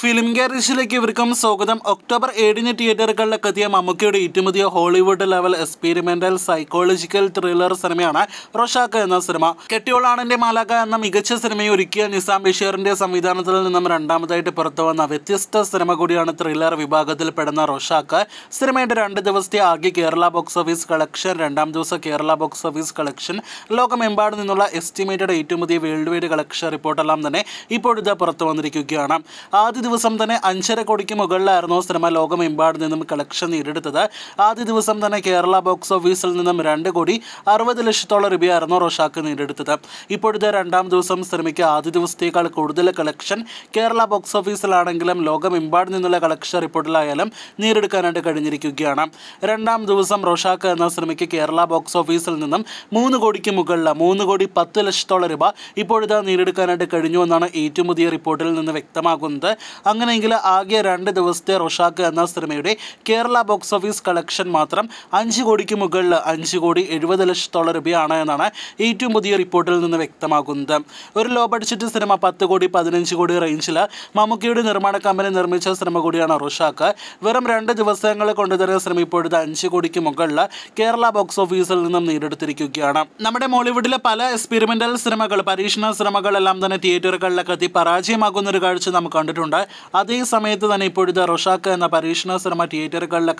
film ഗ്യാരേജിലേക്ക് ഇവർക്കും സ്വാഗതം October ഏഴിന് തിയേറ്ററുകളിലൊക്കെ എത്തിയ മമ്മൂക്കിയുടെ ഏറ്റവും പുതിയ Hollywood level experimental psychological thriller സിനിമയാണ് റോഷാക്ക എന്ന സിനിമ കെട്ടിയോളാണിന്റെ മാലാക്ക എന്ന മികച്ച സിനിമയെ ഒരുക്കിയ നിസാം ബഷീറിന്റെ സംവിധാനത്തിൽ നിന്നും രണ്ടാമതായിട്ട് പുറത്തു വന്ന വ്യത്യസ്ത സിനിമ കൂടിയാണ് ത്രില്ലർ വിഭാഗത്തിൽ പെടുന്ന റൊഷാക്ക സിനിമയുടെ രണ്ട് ദിവസത്തെ ആകെ കേരള ബോക്സ് ഓഫീസ് കളക്ഷൻ രണ്ടാം ദിവസം കേരള ബോക്സ് ഓഫീസ് കളക്ഷൻ ലോകമെമ്പാടും നിന്നുള്ള എസ്റ്റിമേറ്റഡ് ഏറ്റവും പുതിയ വേൾഡ് വൈഡ് കളക്ഷൻ റിപ്പോർട്ടെല്ലാം തന്നെ ഇപ്പോഴിത് പുറത്തു വന്നിരിക്കുകയാണ് ആദ്യ ദിവസം തന്നെ അഞ്ചര കോടിക്ക് മുകളിലായിരുന്നു സിനിമ ലോകമെമ്പാട് നിന്നും കളക്ഷൻ നേടിയെടുത്തത് ആദ്യ ദിവസം തന്നെ കേരള ബോക്സ് ഓഫീസിൽ നിന്നും രണ്ട് കോടി അറുപത് ലക്ഷത്തോളം രൂപയായിരുന്നു റോഷാക്ക് നേടിയെടുത്തത് ഇപ്പോഴത്തെ രണ്ടാം ദിവസം സിനിമയ്ക്ക് ആദ്യ ദിവസത്തേക്കാൾ കൂടുതൽ കളക്ഷൻ കേരള ബോക്സ് ഓഫീസിലാണെങ്കിലും ലോകമെമ്പാട് നിന്നുള്ള കളക്ഷൻ റിപ്പോർട്ടിലായാലും നേരിടുക്കാനായിട്ട് കഴിഞ്ഞിരിക്കുകയാണ് രണ്ടാം ദിവസം റോഷാക്ക് എന്ന സിനിമയ്ക്ക് കേരള ബോക്സ് ഓഫീസിൽ നിന്നും മൂന്ന് കോടിക്ക് മുകളിൽ മൂന്ന് കോടി പത്ത് ലക്ഷത്തോളം രൂപ ഇപ്പോഴത്തെ നേരിടുക്കാനായിട്ട് കഴിഞ്ഞു എന്നാണ് ഏറ്റവും പുതിയ റിപ്പോർട്ടിൽ നിന്ന് വ്യക്തമാക്കുന്നത് അങ്ങനെയെങ്കിൽ ആകെ രണ്ട് ദിവസത്തെ റൊഷാക്ക് എന്ന സിനിമയുടെ കേരള ബോക്സ് ഓഫീസ് കളക്ഷൻ മാത്രം അഞ്ച് കോടിക്ക് മുകളിൽ അഞ്ച് കോടി എഴുപത് ലക്ഷത്തോളം രൂപയാണ് എന്നാണ് ഏറ്റവും പുതിയ റിപ്പോർട്ടിൽ നിന്ന് വ്യക്തമാക്കുന്നത് ഒരു ലോ ബഡ്ജറ്റ് സിനിമ പത്ത് കോടി പതിനഞ്ച് കോടി റേഞ്ചിൽ മമ്മൂക്കിയുടെ നിർമ്മാണ കമ്പനി നിർമ്മിച്ച സിനിമ കൂടിയാണ് റൊഷാക്ക് വെറും രണ്ട് ദിവസങ്ങൾ കൊണ്ട് തന്നെ സിനിമ ഇപ്പോഴത്തെ അഞ്ച് കോടിക്ക് മുകളിൽ കേരള ബോക്സ് ഓഫീസിൽ നിന്നും നേരിടുത്തിരിക്കുകയാണ് നമ്മുടെ മോളിവുഡിലെ പല എക്സ്പെരിമെൻ്റൽ സിനിമകൾ പരീക്ഷണ സിനിമകളെല്ലാം തന്നെ തിയേറ്ററുകളിലൊക്കെ എത്തി പരാജയമാകുന്ന ഒരു കാഴ്ച നമുക്ക് കണ്ടിട്ടുണ്ട് അതേ സമയത്ത് തന്നെ ഇപ്പോഴത്തെ റൊഷാക്ക എന്ന പരീക്ഷണ സിനിമ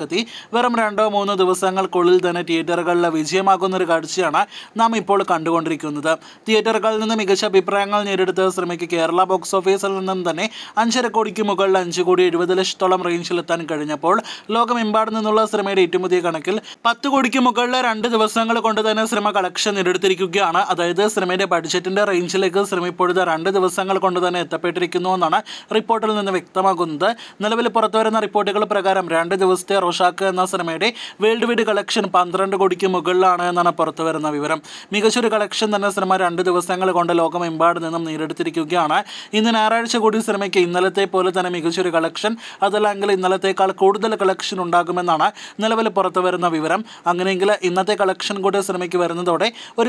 എത്തി വെറും രണ്ടോ മൂന്നോ ദിവസങ്ങൾക്കുള്ളിൽ തന്നെ തിയേറ്ററുകളിലെ വിജയമാകുന്ന ഒരു കാഴ്ചയാണ് നാം ഇപ്പോൾ കണ്ടുകൊണ്ടിരിക്കുന്നത് തിയേറ്ററുകളിൽ നിന്ന് മികച്ച അഭിപ്രായങ്ങൾ നേരിടുന്ന സിനിമയ്ക്ക് കേരള ബോക്സ് ഓഫീസിൽ നിന്നും തന്നെ അഞ്ചര കോടിക്ക് മുകളിൽ അഞ്ച് കോടി എഴുപത് ലക്ഷത്തോളം റേഞ്ചിലെത്താൻ കഴിഞ്ഞപ്പോൾ ലോകമെമ്പാടും നിന്നുള്ള സിനിമയുടെ ഏറ്റവും പുതിയ കണക്കിൽ പത്ത് കോടിക്ക് മുകളിൽ രണ്ട് ദിവസങ്ങൾ കൊണ്ട് തന്നെ സിനിമ കളക്ഷൻ നേടിയെടുത്തിരിക്കുകയാണ് അതായത് സിനിമയുടെ ബഡ്ജറ്റിൻ്റെ റേഞ്ചിലേക്ക് സിനിമ ഇപ്പോഴത്തെ രണ്ട് ദിവസങ്ങൾ കൊണ്ട് തന്നെ എത്തപ്പെട്ടിരിക്കുന്നു എന്നാണ് റിപ്പോർട്ടിൽ നിന്ന് വ്യക്തമാകുന്നത് നിലവിൽ പുറത്തുവരുന്ന റിപ്പോർട്ടുകൾ പ്രകാരം രണ്ട് ദിവസത്തെ റോഷാക്ക് എന്ന സിനിമയുടെ വേൾഡ് വൈഡ് കളക്ഷൻ പന്ത്രണ്ട് കോടിക്ക് മുകളിലാണ് എന്നാണ് പുറത്തുവരുന്ന വിവരം മികച്ചൊരു കളക്ഷൻ തന്നെ സിനിമ രണ്ട് ദിവസങ്ങൾ കൊണ്ട് ലോകമെമ്പാട് നിന്നും നേരിടുത്തിരിക്കുകയാണ് ഇന്ന് ഞായറാഴ്ച കൂടി സിനിമയ്ക്ക് ഇന്നലത്തെ പോലെ തന്നെ മികച്ചൊരു കളക്ഷൻ അതല്ലെങ്കിൽ ഇന്നലത്തേക്കാൾ കൂടുതൽ കളക്ഷൻ ഉണ്ടാകുമെന്നാണ് നിലവിൽ പുറത്തുവരുന്ന വിവരം അങ്ങനെയെങ്കിൽ ഇന്നത്തെ കളക്ഷൻ കൂടെ സിനിമയ്ക്ക് വരുന്നതോടെ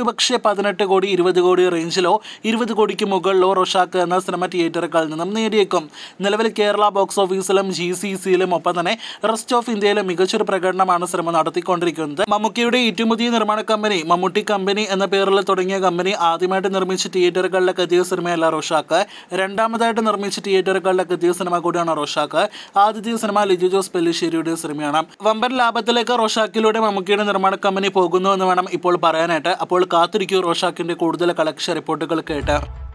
പക്ഷേ പതിനെട്ട് കോടി ഇരുപത് കോടി റേഞ്ചിലോ ഇരുപത് കോടിക്ക് മുകളിലോ റോഷാക്ക് എന്ന സിനിമ തിയേറ്ററുകളിൽ നിന്നും നേടിയേക്കും നിലവിൽ കേരള ബോക്സ് ഓഫീസിലും ജി സി സിയിലും ഒപ്പം തന്നെ റെസ്റ്റ് ഓഫ് ഇന്ത്യയിലെ മികച്ചൊരു പ്രകടനമാണ് സിനിമ നടത്തിക്കൊണ്ടിരിക്കുന്നത് മമ്മൂക്കിയുടെ ഇറ്റുമുതി നിർമ്മാണ കമ്പനി മമ്മൂട്ടി കമ്പനി എന്ന പേരിൽ തുടങ്ങിയ കമ്പനി ആദ്യമായിട്ട് നിർമ്മിച്ച തിയേറ്ററുകളിലെ എത്തിയ സിനിമയല്ല റോഷാക്ക് രണ്ടാമതായിട്ട് നിർമ്മിച്ച തിയേറ്ററുകളിലെ എത്തിയ സിനിമ കൂടിയാണ് റോഷാക്ക് ആദ്യത്തെ സിനിമ ലിജു ജോസ് പെല്ലിശ്ശേരിയുടെ സിനിമയാണ് വമ്പൻ ലാഭത്തിലേക്ക് റോഷാക്കിലൂടെ മമ്മൂക്കിയുടെ നിർമ്മാണ കമ്പനി പോകുന്നു എന്ന് വേണം ഇപ്പോൾ പറയാനായിട്ട് അപ്പോൾ കാത്തിരിക്കൂ റോഷാക്കിന്റെ കൂടുതൽ കളക്ഷൻ റിപ്പോർട്ടുകൾ കേട്ട്